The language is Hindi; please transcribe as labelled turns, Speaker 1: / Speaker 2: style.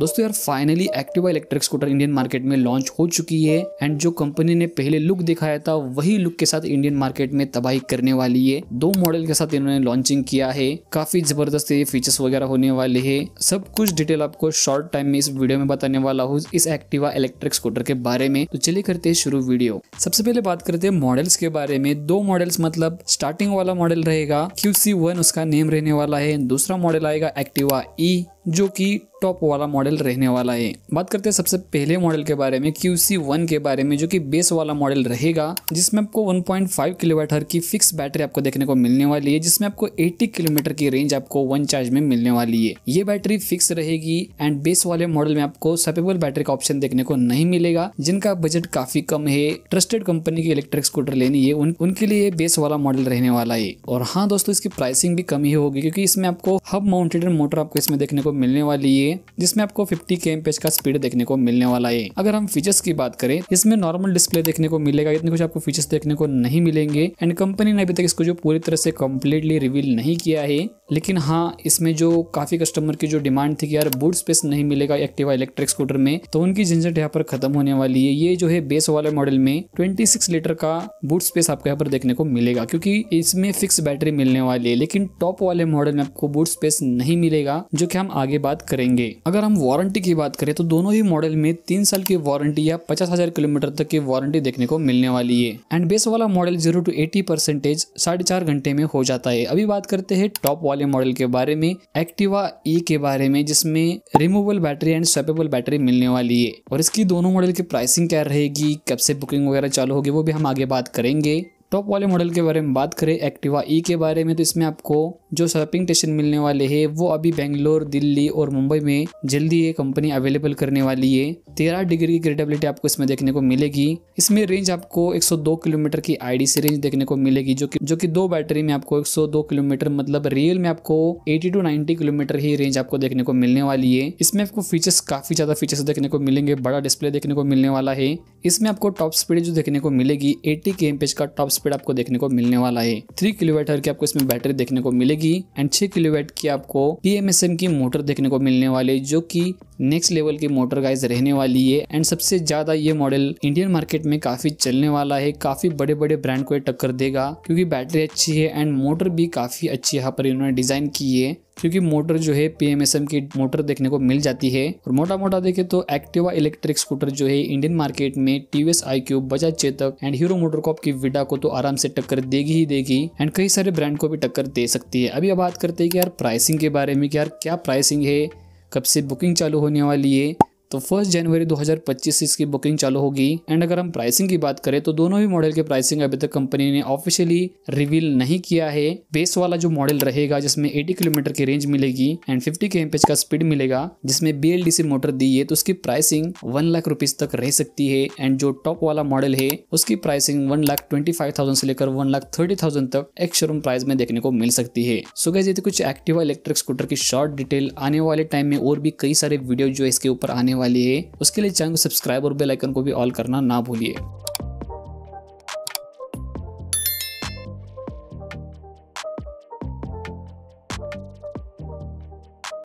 Speaker 1: दोस्तों यार finally Activa electric scooter Indian market में लॉन्च हो चुकी है एंड जो कंपनी ने पहले लुक दिखाया था वही लुक के साथ इंडियन मार्केट में तबाही करने वाली है दो मॉडल के साथ इन्होंने लॉन्चिंग किया है काफी जबरदस्त ये फीचर्स वगैरह होने वाले है सब कुछ डिटेल आपको शॉर्ट टाइम में इस वीडियो में बताने वाला हूँ इस एक्टिवा इलेक्ट्रिक स्कूटर के बारे में तो चलिए करते हैं शुरू वीडियो सबसे पहले बात करते हैं मॉडल्स के बारे में दो मॉडल्स मतलब स्टार्टिंग वाला मॉडल रहेगा क्यू उसका नेम रहने वाला है दूसरा मॉडल आएगा एक्टिवा ई e। जो कि टॉप वाला मॉडल रहने वाला है बात करते हैं सबसे पहले मॉडल के बारे में QC1 वन के बारे में जो कि बेस वाला मॉडल रहेगा जिसमें आपको 1.5 पॉइंट हर की फिक्स बैटरी आपको देखने को मिलने वाली है जिसमें आपको 80 किलोमीटर की रेंज आपको वन चार्ज में मिलने वाली है ये बैटरी फिक्स रहेगी एंड बेस वाले मॉडल में आपको सपेबल बैटरी का ऑप्शन देखने को नहीं मिलेगा जिनका बजट काफी कम है ट्रस्टेड कंपनी की इलेक्ट्रिक स्कूटर लेनी है उन, उनके लिए बेस वाला मॉडल रहने वाला है और हाँ दोस्तों इसकी प्राइसिंग भी कम ही होगी क्योंकि इसमें आपको हब माउंटेड मोटर आपको इसमें देखने को मिलने वाली है जिसमें आपको 50 के पेज का स्पीड देखने को मिलने वाला है अगर हम फीचर्स की बात करें इसमें नॉर्मल डिस्प्ले देखने को मिलेगा इतने कुछ आपको फीचर्स देखने को नहीं मिलेंगे एंड कंपनी ने अभी तक इसको जो पूरी तरह से कम्प्लीटली रिवील नहीं किया है लेकिन हाँ इसमें जो काफ़ी कस्टमर की जो डिमांड थी कि यार बूट स्पेस नहीं मिलेगा एक्टिवा इलेक्ट्रिक स्कूटर में तो उनकी झंझट यहाँ पर खत्म होने वाली है ये जो है बेस वाले मॉडल में 26 लीटर का बूट स्पेस आपको यहाँ पर देखने को मिलेगा क्योंकि इसमें फिक्स बैटरी मिलने वाली है लेकिन टॉप वाले मॉडल में आपको बूट स्पेस नहीं मिलेगा जो की हम आगे बात करेंगे अगर हम वारंटी की बात करें तो दोनों ही मॉडल में तीन साल की वारंटी या पचास हजार किलोमीटर तक की वारंटी देखने को मिलने वाली है एंड बेस वाला model zero two eighty percentage साढ़े चार घंटे में हो जाता है अभी बात करते हैं टॉप वाले वाले मॉडल के बारे में एक्टिवा ई e के बारे में जिसमें removable battery and swappable battery मिलने वाली है और इसकी दोनों मॉडल की प्राइसिंग क्या रहेगी कब से बुकिंग वगैरह चालू होगी वो भी हम आगे बात करेंगे टॉप वाले मॉडल के बारे में बात करें एक्टिवा ई e के बारे में तो इसमें आपको जो शॉपिंग स्टेशन मिलने वाले हैं वो अभी बेंगलोर दिल्ली और मुंबई में जल्दी ये कंपनी अवेलेबल करने वाली है तेरह डिग्री की रेटेबिलिटी आपको इसमें देखने को मिलेगी इसमें रेंज आपको 102 किलोमीटर की आईडी से रेंज देखने को मिलेगी जो कि जो कि दो बैटरी में आपको 102 किलोमीटर मतलब रियल में आपको 80 टू 90 किलोमीटर ही रेंज आपको देखने को मिलने वाली है इसमें आपको फीचर्स काफी ज्यादा फीचर्स देखने को मिलेंगे बड़ा डिस्प्ले देखने को मिलने वाला है इसमें आपको टॉप स्पीड जो देखने को मिलेगी एटी के का टॉप स्पीड आपको देखने को मिलने वाला है थ्री किलोवेट की आपको इसमें बैटरी देखने को मिलेगी एंड छह किलोवेट की आपको पीएमएसएम की मोटर देखने को मिलने वाली जो की नेक्स्ट लेवल की मोटर गाइज रहने वाली है एंड सबसे ज्यादा ये मॉडल इंडियन मार्केट में काफी चलने वाला है काफी बड़े बड़े ब्रांड को टक्कर देगा क्योंकि बैटरी अच्छी है एंड मोटर भी काफी अच्छी यहाँ पर इन्होंने डिजाइन की है क्योंकि मोटर जो है पीएमएसएम की मोटर देखने को मिल जाती है और मोटा मोटा देखे तो एक्टिवा इलेक्ट्रिक स्कूटर जो है इंडियन मार्केट में TVS iQube Bajaj Chetak and Hero MotoCorp की विडा को तो आराम से टक्कर देगी ही देगी एंड कई सारे ब्रांड को भी टक्कर दे सकती है अभी अब बात करते हैं कि यार प्राइसिंग के बारे में कि यार क्या प्राइसिंग है कब से बुकिंग चालू होने वाली है तो फर्स्ट जनवरी 2025 से इसकी बुकिंग चालू होगी एंड अगर हम प्राइसिंग की बात करें तो दोनों ही मॉडल के प्राइसिंग अभी तक कंपनी ने ऑफिशियली रिवील नहीं किया है बेस वाला जो मॉडल रहेगा जिसमें 80 किलोमीटर की रेंज मिलेगी एंड 50 के एमपेज का स्पीड मिलेगा जिसमें बी मोटर दी है तो उसकी प्राइसिंग वन लाख रुपीज तक रह सकती है एंड जो टॉप वाला मॉडल है उसकी pricing one lakh twenty five thousand से लेकर वन लाख थर्टी थाउजेंड तक एक शोरूम प्राइस में देखने को मिल सकती है सो गए कुछ एक्टिव इलेक्ट्रिक स्कूटर की शॉर्ट डिटेल आने वाले टाइम में और भी कई सारे वीडियो जो इसके ऊपर आने वाले वाली है उसके लिए चैनल को सब्सक्राइब और बेल आइकन को भी ऑल करना ना भूलिए